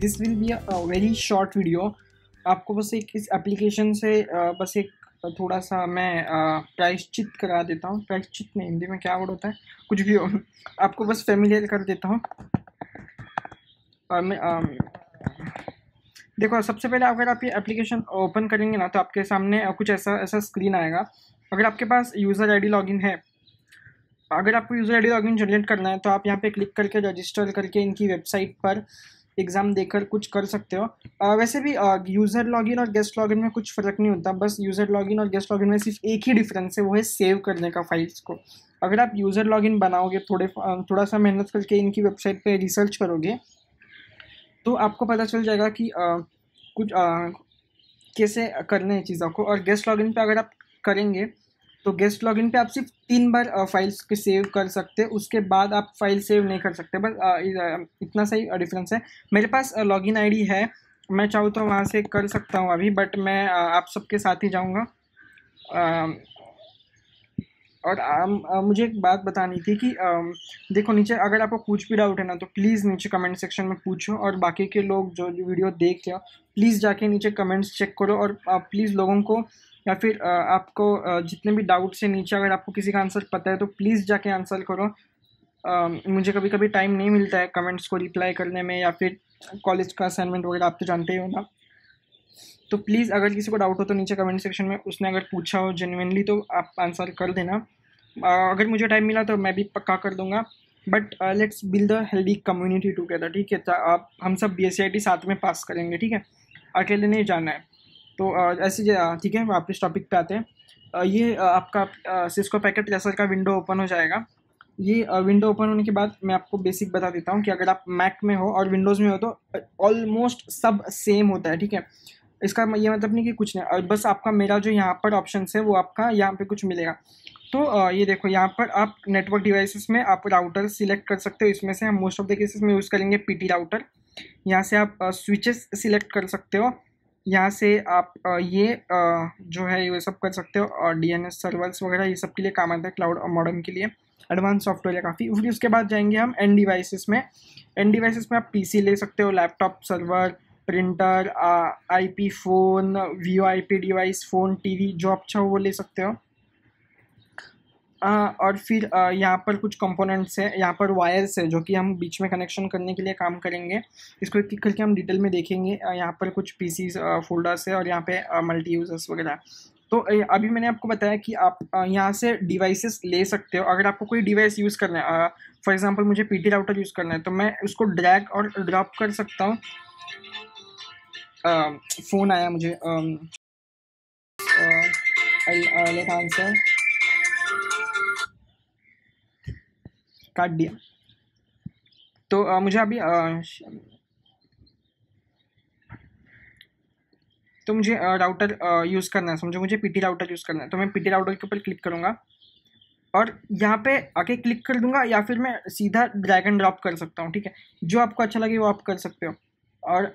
this will be a very short video आपको बस एक इस एप्लीकेशन से बस एक थोड़ा सा मैं प्रायश्चित करा देता हूँ प्रायश्चित में हिंदी में क्या वर्ड होता है कुछ भी आपको बस फेमिलियर कर देता हूँ देखो सबसे पहले अगर आप ये एप्लीकेशन ओपन करेंगे ना तो आपके सामने कुछ ऐसा ऐसा स्क्रीन आएगा अगर आपके पास यूज़र आईडी लॉगिन है अगर आपको यूज़र आईडी लॉगिन जनरेट करना है तो आप यहाँ पे क्लिक करके रजिस्टर करके इनकी वेबसाइट पर एग्ज़ाम देकर कुछ कर सकते हो आ, वैसे भी यूज़र लॉगिन और गेस्ट लॉगिन में कुछ फ़र्क नहीं होता बस यूज़र लॉगिन और गेस्ट लॉगिन में सिर्फ एक ही डिफरेंस है वो है सेव करने का फाइल्स को अगर आप यूज़र लॉगिन बनाओगे थोड़े थोड़ा सा मेहनत करके इनकी वेबसाइट पे रिसर्च करोगे तो आपको पता चल जाएगा कि आ, कुछ आ, कैसे करना है चीज़ों को और गेस्ट लॉगिन पर अगर आप करेंगे तो गेस्ट लॉगिन पे आप सिर्फ तीन बार फाइल्स के सेव कर सकते उसके बाद आप फाइल सेव नहीं कर सकते बस इतना सही डिफरेंस है मेरे पास लॉगिन आईडी है मैं चाहूँ तो वहाँ से कर सकता हूँ अभी बट मैं आप सबके साथ ही जाऊँगा और आ, मुझे एक बात बतानी थी कि आ, देखो नीचे अगर आपको कुछ भी डाउट है ना तो प्लीज़ नीचे कमेंट सेक्शन में पूछो और बाकी के लोग जो वीडियो देख रहे हो प्लीज़ जाके नीचे कमेंट्स चेक करो और प्लीज़ लोगों को या फिर आपको जितने भी डाउट्स हैं नीचे अगर आपको किसी का आंसर पता है तो प्लीज़ जाके आंसर करो मुझे कभी कभी टाइम नहीं मिलता है कमेंट्स को रिप्लाई करने में या फिर कॉलेज का असाइनमेंट वगैरह आप तो जानते ही हो ना तो प्लीज़ अगर किसी को डाउट हो तो नीचे कमेंट सेक्शन में उसने अगर पूछा हो जेनुनली तो आप आंसर कर देना अगर मुझे टाइम मिला तो मैं भी पक्का कर दूंगा but let's build the healthy community together ठीक है तो आप हम सब बी e साथ में पास करेंगे ठीक है अकेले नहीं जाना है तो ऐसे ठीक है आप इस टॉपिक पे आते हैं ये आपका सिस्को पैकेट जैसा का विंडो ओपन हो जाएगा ये विंडो ओपन होने के बाद मैं आपको बेसिक बता देता हूँ कि अगर आप मैक में हो और विंडोज़ में हो तो ऑलमोस्ट सब सेम होता है ठीक है इसका ये मतलब नहीं कि कुछ नहीं और बस आपका मेरा जो यहाँ पर ऑप्शन है वो आपका यहाँ पे कुछ मिलेगा तो ये देखो यहाँ पर आप नेटवर्क डिवाइसेस में आप राउटर सिलेक्ट कर सकते हो इसमें से हम मोस्ट ऑफ द केसेस में यूज़ करेंगे पीटी राउटर यहाँ से आप स्विचेस सिलेक्ट कर सकते हो यहाँ से आप ये जो है ये सब कर सकते हो और डी एन एस सर्वर्स वगैरह ये सब के लिए काम आता है क्लाउड और मॉडर्न के लिए एडवांस सॉफ्टवेयर है काफ़ी फिर उसके बाद जाएंगे हम एन डिवाइसेस में एन डिवाइसेस में आप पीसी ले सकते हो laptop server printer IP phone V O I P device phone TV जो अच्छा हो वो ले सकते हो और फिर यहाँ पर कुछ कंपोनेंट्स हैं यहाँ पर वायर्स है जो कि हम बीच में कनेक्शन करने के लिए काम करेंगे इसको क्लिक करके हम डिटेल में देखेंगे यहाँ पर कुछ पी फोल्डर्स है और यहाँ पे मल्टी यूजर्स वगैरह तो अभी मैंने आपको बताया कि आप यहाँ से डिवाइसेस ले सकते हो अगर आपको कोई डिवाइस यूज़ करना है फॉर एग्जांपल मुझे पीटी राउटर यूज़ करना है तो मैं उसको ड्रैग और ड्रॉप कर सकता हूँ फ़ोन आया मुझे आंसर काट दिया तो आ, मुझे अभी आ, तो मुझे राउटर यूज़ करना है समझो मुझे पीटी राउटर यूज़ करना है तो मैं पीटी राउटर के ऊपर क्लिक करूँगा और यहाँ पे आके क्लिक कर दूंगा या फिर मैं सीधा ड्रैग एंड ड्रॉप कर सकता हूँ ठीक है जो आपको अच्छा लगे वो आप कर सकते हो और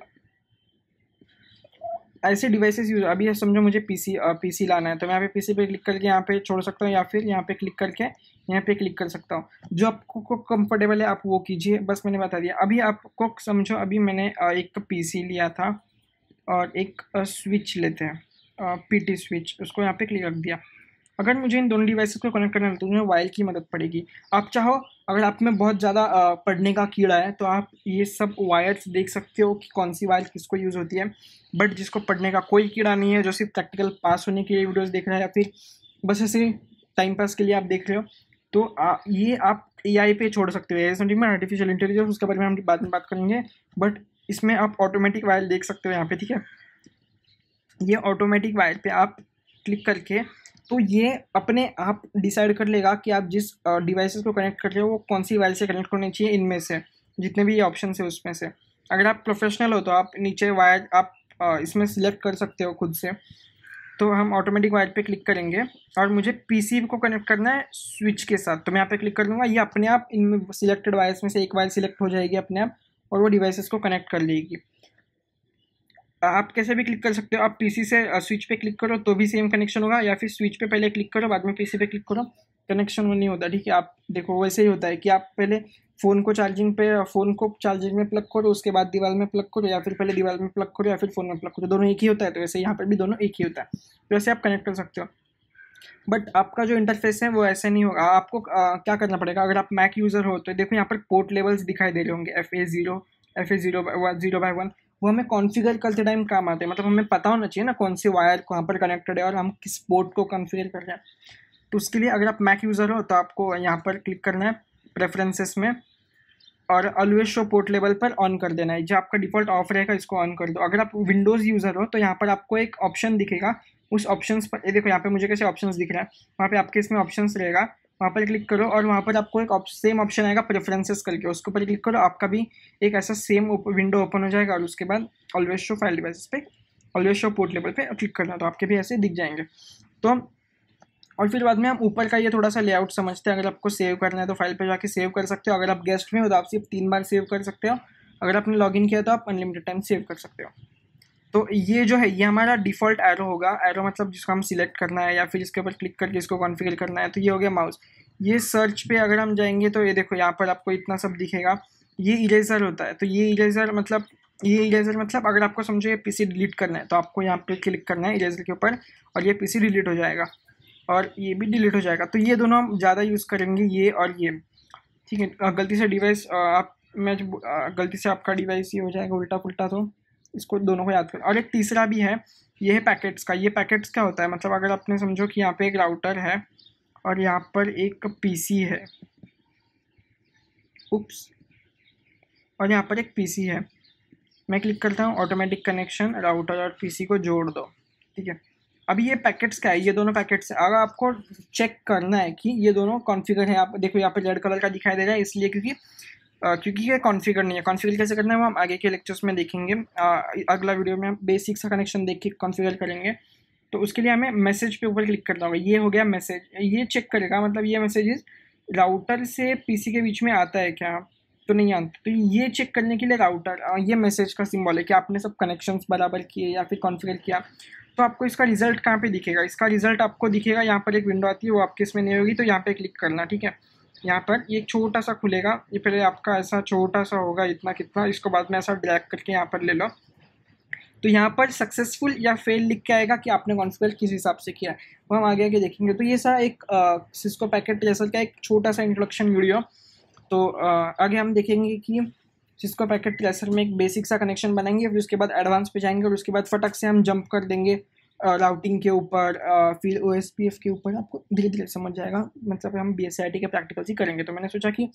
ऐसे डिवाइसेस यूज अभी समझो मुझे पीसी पीसी लाना है तो मैं यहाँ पे पीसी पे क्लिक करके यहाँ पे छोड़ सकता हूँ या फिर यहाँ पे क्लिक करके यहाँ पे क्लिक कर सकता हूँ जो आपको कंफर्टेबल है आप वो कीजिए बस मैंने बता दिया अभी आपको समझो अभी मैंने एक पीसी लिया था और एक स्विच लेते हैं पीटी स्विच उसको यहाँ पर क्लिक रख दिया अगर मुझे इन दोनों डिवाइसेस को कनेक्ट करना है तो मुझे वायर की मदद पड़ेगी आप चाहो अगर आप में बहुत ज़्यादा पढ़ने का कीड़ा है तो आप ये सब वायर्स देख सकते हो कि कौन सी वायर किसको यूज़ होती है बट जिसको पढ़ने का कोई कीड़ा नहीं है जो सिर्फ प्रैक्टिकल पास होने के लिए वीडियोज़ देख रहे हैं या फिर बस ऐसे टाइम पास के लिए आप देख रहे हो तो आ, ये आप ए पे छोड़ सकते हो ए समथिंग में आर्टिफिशियल इंटेलिजेंस उसके बारे में हम बाद में बात करेंगे बट इसमें आप ऑटोमेटिक वायर देख सकते हो यहाँ पे ठीक है ये ऑटोमेटिक वायर पे आप क्लिक करके तो ये अपने आप डिसाइड कर लेगा कि आप जिस डिवाइसेस को कनेक्ट कर रहे हो वो कौन सी वायर से कनेक्ट करनी चाहिए इनमें से जितने भी ऑप्शन है उसमें से अगर आप प्रोफेशनल हो तो आप नीचे वायर आप इसमें सिलेक्ट कर सकते हो खुद से तो हम ऑटोमेटिक वायर पे क्लिक करेंगे और मुझे पीसी को कनेक्ट करना है स्विच के साथ तो मैं यहाँ पे क्लिक कर दूंगा ये अपने आप इन सिलेक्टेड वायर्स में से एक वायर सिलेक्ट हो जाएगी अपने आप और वो डिवाइसेस को कनेक्ट कर लेगी आप कैसे भी क्लिक कर सकते हो आप पीसी से स्विच पे क्लिक करो तो भी सेम कनेक्शन होगा या फिर स्विच पे पहले क्लिक करो बाद में पीसी पे क्लिक करो कनेक्शन वो नहीं होता ठीक है आप देखो वैसे ही होता है कि आप पहले फ़ोन को चार्जिंग पे फ़ोन को चार्जिंग में प्लग करो उसके बाद दीवार में प्लग करो या फिर पहले दीवार में प्लग करो या फिर फ़ोन में प्लग करो दोनों एक ही होता है तो वैसे यहाँ पर भी दोनों एक ही होता है तो वैसे आप कनेक्ट कर सकते हो बट आपका जो इंटरफेस है वो ऐसे नहीं होगा आपको आ, क्या करना पड़ेगा अगर आप मैक यूज़र हो तो देखो यहाँ पर पोर्ट लेवल्स दिखाई दे रहे होंगे F A zero F A zero zero by one वो हमें कॉन्फ़िगर करते टाइम काम आते हैं मतलब हमें पता होना चाहिए ना कौन सी वायर कहाँ पर कनेक्टेड है और हम किस पोर्ट को कॉन्फ़िगर कर रहे हैं तो उसके लिए अगर आप मैक यूज़र हो तो आपको यहाँ पर क्लिक करना है प्रेफरेंसेस में और ऑलवेज शो पोर्ट लेवल पर ऑन कर देना है जो आपका डिफ़ॉल्ट ऑफ रहेगा इसको ऑन कर दो अगर आप विंडोज़ यूज़र हो तो यहाँ पर आपको एक ऑप्शन दिखेगा उस ऑप्शन पर ये देखो यहाँ पे मुझे कैसे ऑप्शन दिख रहा है वहाँ पे आपके इसमें ऑप्शन रहेगा वहाँ पर क्लिक करो और वहाँ पर आपको एक उप, सेम ऑप्शन आएगा प्रेफरेंसेस करके उसके ऊपर क्लिक करो आपका भी एक ऐसा सेम विंडो ओपन हो जाएगा और उसके बाद ऑलवेज शो फाइल डिवाइस पे ऑलवेज शो पोर्ट लेवल पे क्लिक करना तो आपके भी ऐसे दिख जाएंगे तो और फिर बाद में हम ऊपर का ये थोड़ा सा लेआउट समझते हैं अगर आपको सेव करना है तो फाइल पर जाके सेव कर सकते हो अगर आप गेस्ट में हो तो आप सिर्फ तीन बार सेव कर सकते हो अगर आपने लॉग किया तो आप अनलिमिटेड टाइम सेव कर सकते हो तो ये जो है ये हमारा डिफ़ॉल्ट एरो होगा एरो मतलब जिसको हम सिलेक्ट करना है या फिर इसके ऊपर क्लिक करके इसको कॉन्फ़िगर करना है तो ये हो गया माउस ये सर्च पे अगर हम जाएंगे तो ये देखो यहाँ पर आपको इतना सब दिखेगा ये इरेजर होता है तो ये इरेजर मतलब ये इरेजर मतलब अगर आपको समझो ये पीसी डिलीट करना है तो आपको यहाँ पे क्लिक करना है इरेजर के ऊपर और ये पीसी डिलीट हो जाएगा और ये भी डिलीट हो जाएगा तो ये दोनों हम ज़्यादा यूज़ करेंगे ये और ये ठीक है गलती से डिवाइस आप मैं गलती से आपका डिवाइस ये हो जाएगा उल्टा पुल्टा तो इसको दोनों को याद कर और एक तीसरा भी है ये है पैकेट्स का ये पैकेट्स क्या होता है मतलब अगर आपने समझो कि यहाँ पे एक राउटर है और यहाँ पर एक पीसी है उप्स और यहाँ पर एक पीसी है मैं क्लिक करता हूँ ऑटोमेटिक कनेक्शन राउटर और पीसी को जोड़ दो ठीक है अभी ये पैकेट्स का है ये दोनों पैकेट्स है अगर आपको चेक करना है कि ये दोनों कॉन्फ़िगर है आप देखो यहाँ पे रेड कलर का दिखाई दे रहा है इसलिए क्योंकि क्योंकि ये कॉन्फ़िगर नहीं है कॉन्फ़िगर कैसे करना है वो हम आगे के लेक्चर्स में देखेंगे अगला वीडियो में बेसिक सा कनेक्शन देख के कॉन्फ़िगर करेंगे तो उसके लिए हमें मैसेज पे ऊपर क्लिक करना होगा ये हो गया मैसेज ये चेक करेगा मतलब ये मैसेजेस राउटर से पीसी के बीच में आता है क्या तो नहीं आता तो ये चेक करने के लिए राउटर ये मैसेज का सिम्बॉल है कि आपने सब कनेक्शन बराबर किए या फिर कॉन्फ़िगर किया तो आपको इसका रिजल्ट कहाँ पे दिखेगा इसका रिजल्ट आपको दिखेगा यहाँ पर एक विंडो आती है वो आपके इसमें नहीं होगी तो यहाँ पे क्लिक करना ठीक है यहाँ पर ये छोटा सा खुलेगा ये पहले आपका ऐसा छोटा सा होगा इतना कितना इसको बाद में ऐसा ड्रैग करके यहाँ पर ले लो तो यहाँ पर सक्सेसफुल या फेल लिख के आएगा कि आपने कॉन्सेप्ट किस हिसाब से किया वो हम आगे आगे देखेंगे तो ये सा एक सिस्को पैकेट ट्रेसर का एक छोटा सा इंट्रोडक्शन वीडियो तो आगे हम देखेंगे कि सिस्को पैकेट ट्रेसर में एक बेसिक सा कनेक्शन बनाएंगे फिर उसके बाद एडवांस पे जाएंगे और उसके बाद फटक से हम जंप कर देंगे राउटिंग के ऊपर फिर ओ के ऊपर आपको धीरे धीरे समझ जाएगा मतलब हम बी एस के प्रैक्टिकल्स ही करेंगे तो मैंने सोचा कि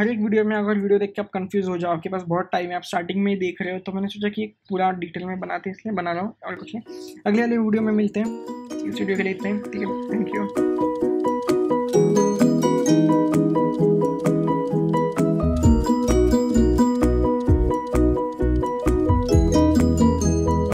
हर एक वीडियो में अगर वीडियो देख के आप कंफ्यूज हो जाओ आपके पास बहुत टाइम है आप स्टार्टिंग में ही देख रहे हो तो मैंने सोचा कि एक पूरा डिटेल में बनाते हैं इसलिए बना रहा हूँ और कुछ नहीं अगले अगले वीडियो में मिलते हैं इस वीडियो के लिए इतने ठीक है थैंक यू